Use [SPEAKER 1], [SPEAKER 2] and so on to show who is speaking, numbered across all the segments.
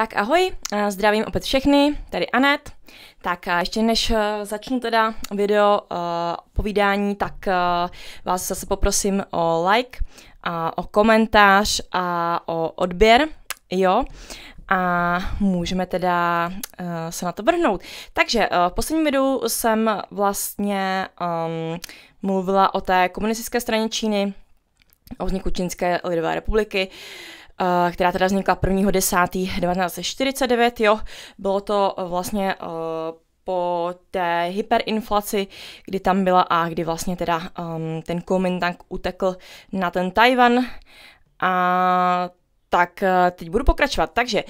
[SPEAKER 1] Tak ahoj, zdravím opět všechny, tady Anet. Tak a ještě než e, začnu teda video uh, povídání, tak uh, vás zase poprosím o like, a o komentář a o odběr, jo. A můžeme teda uh, se na to vrhnout. Takže uh, v posledním videu jsem vlastně um, mluvila o té komunistické straně Číny, o vzniku Čínské lidové republiky. Uh, Eh, která teda vznikla 1.10.1949, jo. Bylo to eh, vlastně eh, po té hyperinflaci, kdy tam byla a kdy vlastně teda ehm, ten Kuomintang utekl na ten Tajvan a tak teď budu pokračovat. Takže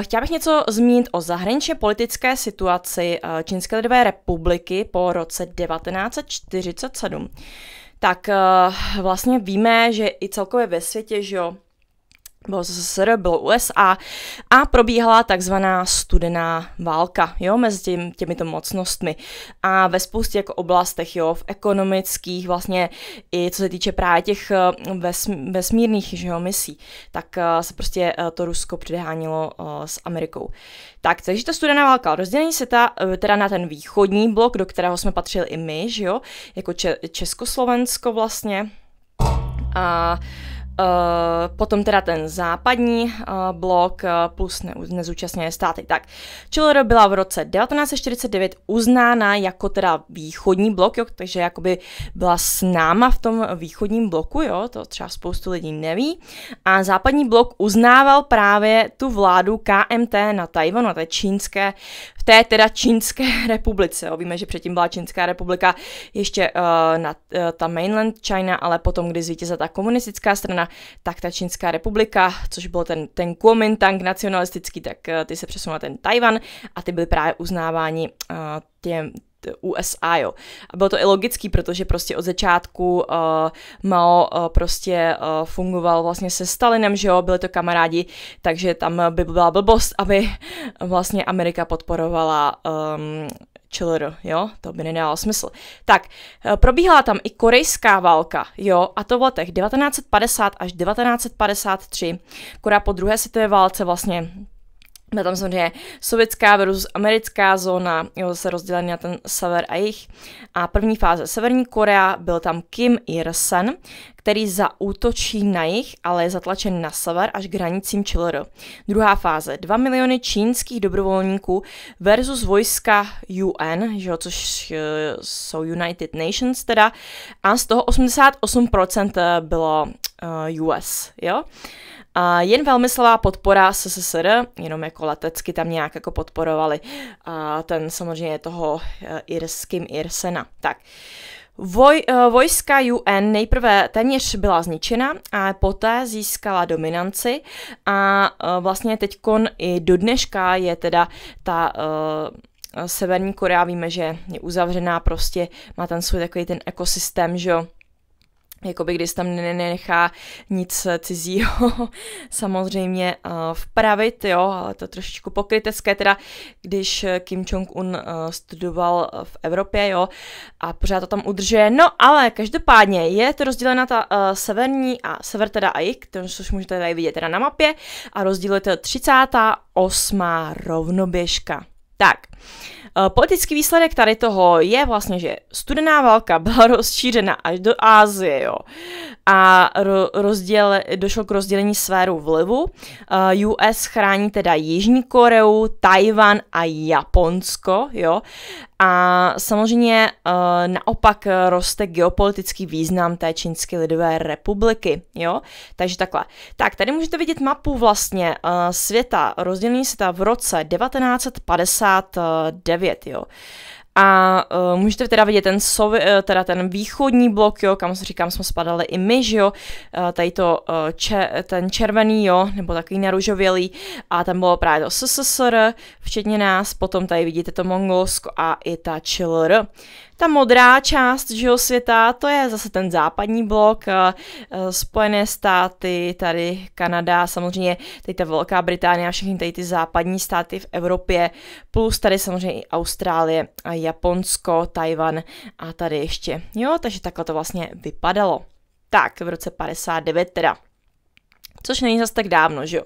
[SPEAKER 1] chtěla bych něco zmínit o zahraničně politické situaci Čínské lidové republiky po roce 1947. Tak vlastně víme, že i celkově ve světě, že jo, bylo ZSR, bylo USA a probíhala takzvaná studená válka jo, mezi těm, těmito mocnostmi. A ve spoustě jako oblastech, jo, v ekonomických, vlastně i co se týče právě těch eh, vesmí, vesmírných že jo, misí, tak eh, se prostě eh, to Rusko předhánilo s Amerikou. Tak, takže ta studená válka, rozdělení se ta, teda na ten východní blok, do kterého jsme patřili i my, že jo, jako Československo vlastně. A uh, Eh, potom teda ten západní eh, blok eh, plus nezúčastněné státy. Tak, ČLR byla v roce 1949 uznána jako teda východní blok, jo, takže jakoby byla s náma v tom východním bloku, jo, to třeba spoustu lidí neví. A západní blok uznával právě tu vládu KMT na Tajvanu, na té čínské, v té teda čínské republice. Jo. Víme, že předtím byla Čínská republika ještě uh, na, uh, ta mainland China, ale potom, kdy zvítězila ta komunistická strana, tak ta Čínská republika, což byl ten, ten Kuomintang nacionalistický, tak eh, ty se přesunula ten Tajvan a ty byly právě uznáváni uh, těm, USA, jo. A bylo to i logický, protože prostě od začátku uh, Mao uh, prostě uh, fungoval vlastně se Stalinem, že jo, byli to kamarádi, takže tam by byla blbost, aby vlastně Amerika podporovala um, čelr, jo, to by nedalo smysl. Tak, eh, probíhala tam i korejská válka, jo, a to v letech 1950 až 1953, která po druhé světové válce vlastně byla tam samozřejmě sovětská versus americká zóna, jo, zase rozdělený na ten sever a jich. A první fáze Severní Korea byl tam Kim Il-sen, který zaútočí na jich, ale je zatlačen na sever až k hranicím ČLR. Druhá fáze. 2 miliony čínských dobrovolníků versus vojska UN, že jo, což eh, jsou United Nations teda, a z toho 88% eh, bylo uh, eh, US, jo. A jen velmi velmyslná podpora SSR, jenom jako letecky tam nějak jako podporovali a ten samozřejmě toho irským Irsena. Tak. Uh, Voj, eh, vojska UN nejprve téměř byla zničena a poté získala dominanci a eh, vlastně teďkon i do dneška je teda ta eh, Severní Korea, víme, že je uzavřená, prostě má ten svůj takový ten ekosystém, že jo, jakoby když tam nenechá nic cizího samozřejmě eh, vpravit, jo, ale to trošičku pokrytecké, teda když Kim Jong-un eh, studoval eh, v Evropě, jo, a pořád to tam udržuje, no ale každopádně je to rozdělena ta uh, severní a sever teda a jich, což můžete tady vidět teda na mapě a rozdíl je to 38. rovnoběžka. Tak, uh, Eh, politický výsledek tady toho je vlastně, že studená válka byla rozšířena až do Ázie, jo. A rozděl, došlo k rozdělení sféru vlivu. Eh, US chrání teda Jižní Koreu, Tajvan a Japonsko, jo. A samozřejmě eh, naopak roste geopolitický význam té Čínské lidové republiky, jo. Takže takhle. Tak, tady můžete vidět mapu vlastně světa, rozdělení se ta v roce 1959 9, jo. A uh, můžete teda vidět ten, sovi, uh, eh, teda ten východní blok, jo, kam se říkám, jsme spadali i my, že jo, uh, tady to, uh, če, ten červený, jo, nebo takový naružovělý, a tam bylo právě to SSSR, včetně nás, potom tady vidíte to Mongolsko a i ta ČLR. Ta modrá část žeho světa, to je zase ten západní blok, eh, eh, Spojené státy, tady Kanada, samozřejmě tady ta Velká Británie a všechny tady ty západní státy v Evropě, plus tady samozřejmě i Austrálie a Japonsko, Tajvan a tady ještě. Jo, takže takhle to vlastně vypadalo. Tak, v roce 59 teda. Což není zase tak dávno, že jo.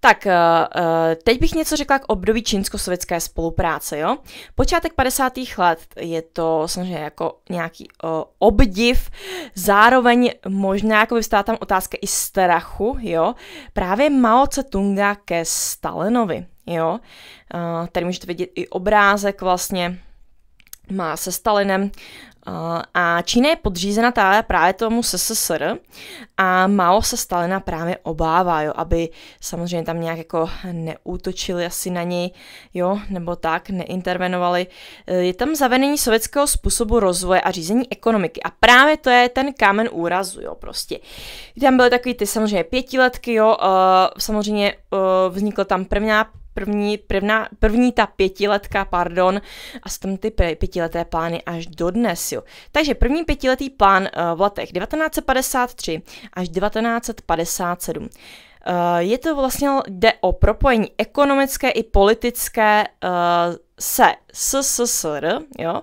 [SPEAKER 1] Tak eh, eh, teď bych něco řekla k období čínsko-sovětské spolupráce. Jo? Počátek 50. let je to samozřejmě jako nějaký eh, obdiv, zároveň možná jako by tam otázka i strachu, jo? právě Mao Tse Tunga ke Stalinovi. Jo? Tady můžete vidět i obrázek vlastně má se Stalinem, Eh, a Čína je podřízena tále právě tomu SSSR a málo se Stalina právě obává, jo, aby samozřejmě tam nějak jako neútočili asi na něj, jo, nebo tak, neintervenovali. Eh, je tam zavedení sovětského způsobu rozvoje a řízení ekonomiky a právě to je ten kámen úrazu, jo, prostě. Tam byly takový ty samozřejmě pětiletky, jo, eh, samozřejmě vznikla tam první první, prvná, první ta pětiletka, pardon, a jsou tam ty pětileté plány až dodnes, jo. Takže první pětiletý plán eh, v letech 1953 až 1957. Eh, je to vlastně, jde o propojení ekonomické i politické eh, se SSSR, jo,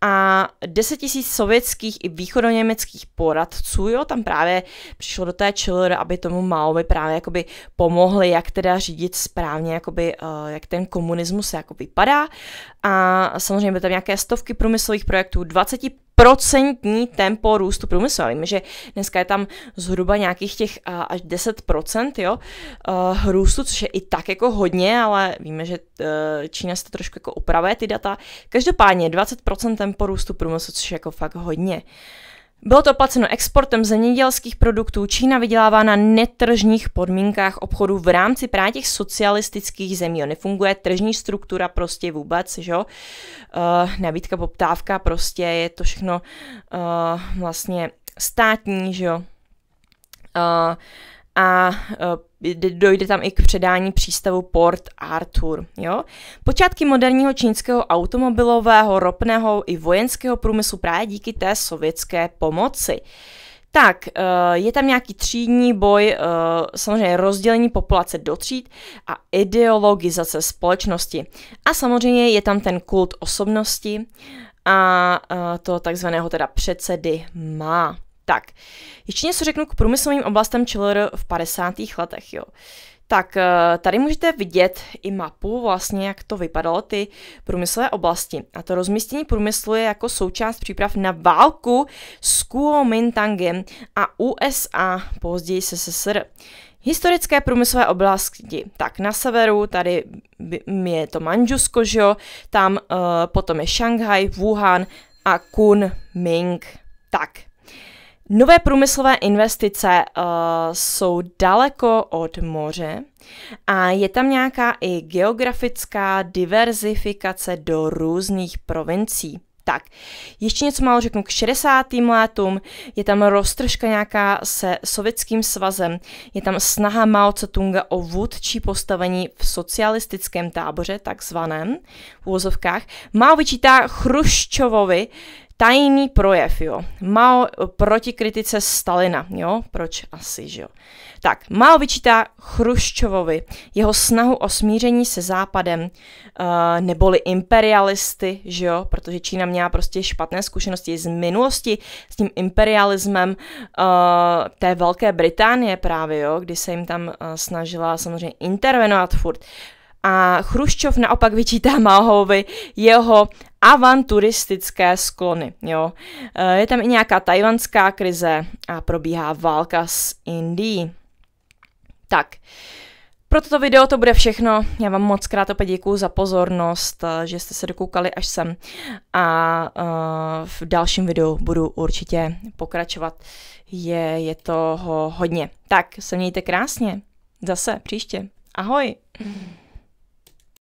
[SPEAKER 1] a 10 000 sovětských i východoněmeckých poradců, jo, tam právě přišlo do té ČLR, aby tomu Maovi právě jakoby pomohli, jak teda řídit správně, jakoby, uh, jak ten komunismus jako vypadá. A samozřejmě byly tam nějaké stovky průmyslových projektů, 20 procentní tempo růstu průmyslu. víme, že dneska je tam zhruba nějakých těch eh, až 10% jo, eh, růstu, což je i tak jako hodně, ale víme, že Čína se to trošku jako jako upravuje ty data. Každopádně 20% tempo růstu průmyslu, což je jako fakt hodně. Bylo to placeno exportem zemědělských produktů, Čína vydělává na netržních podmínkách obchodu v rámci právě těch socialistických zemí. Jo. Nefunguje tržní struktura prostě vůbec, že jo? Uh, nabídka, poptávka, prostě je to všechno uh, vlastně státní, že jo? Uh, a eh, dojde tam i k předání přístavu Port Arthur. Jo? Počátky moderního čínského automobilového, ropného i vojenského průmyslu právě díky té sovětské pomoci. Tak, eh, je tam nějaký třídní boj, eh, samozřejmě rozdělení populace do tříd a ideologizace společnosti. A samozřejmě je tam ten kult osobnosti a toho takzvaného teda předsedy má. Tak, ještě něco řeknu k průmyslovým oblastem ČLR v 50. letech, jo. Tak eh, tady můžete vidět i mapu vlastně, jak to vypadalo, ty průmyslové oblasti. A to rozmístění průmyslu je jako součást příprav na válku s Kuomintangem a USA, později SSR. Historické průmyslové oblasti. Tak na severu, tady je to Manžusko, že jo? tam uh, potom je Šanghaj, Wuhan a Kunming. Tak, Nové průmyslové investice uh, jsou daleko od moře a je tam nějaká i geografická diverzifikace do různých provincií. Tak, ještě něco málo řeknu k 60. letům, je tam roztržka nějaká se sovětským svazem, je tam snaha Mao Tse Tunga o vůdčí postavení v socialistickém táboře, takzvaném, v úvozovkách. Mao vyčítá Chruščovovi, tajný projev, jo. Mao proti kritice Stalina, jo. Proč asi, že jo. Tak, Mao vyčítá Chruščovovi jeho snahu o smíření se Západem, uh, neboli imperialisty, že jo, protože Čína měla prostě špatné zkušenosti z minulosti s tím imperialismem uh, té Velké Británie právě, jo, kdy se jim tam uh, snažila samozřejmě intervenovat furt. A Chruščov naopak vyčítá Maohovi jeho avanturistické sklony. Jo. E, je tam i nějaká tajvanská krize a probíhá válka s Indií. Tak, pro toto video to bude všechno. Já vám moc krát opět děkuju za pozornost, e, že jste se dokoukali až sem. A e, v dalším videu budu určitě pokračovat. Je, je toho hodně. Tak se mějte krásně. Zase příště. Ahoj!